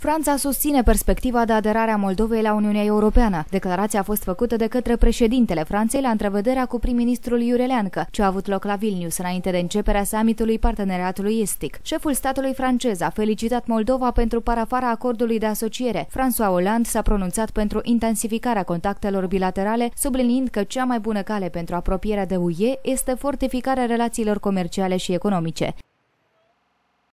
Franța susține perspectiva de aderare a Moldovei la Uniunea Europeană. Declarația a fost făcută de către președintele Franței la întrevederea cu prim-ministrul Iureleancă, ce a avut loc la Vilnius înainte de începerea summitului parteneriatului estic. Șeful statului francez a felicitat Moldova pentru parafarea acordului de asociere. François Hollande s-a pronunțat pentru intensificarea contactelor bilaterale, subliniind că cea mai bună cale pentru apropierea de UE este fortificarea relațiilor comerciale și economice.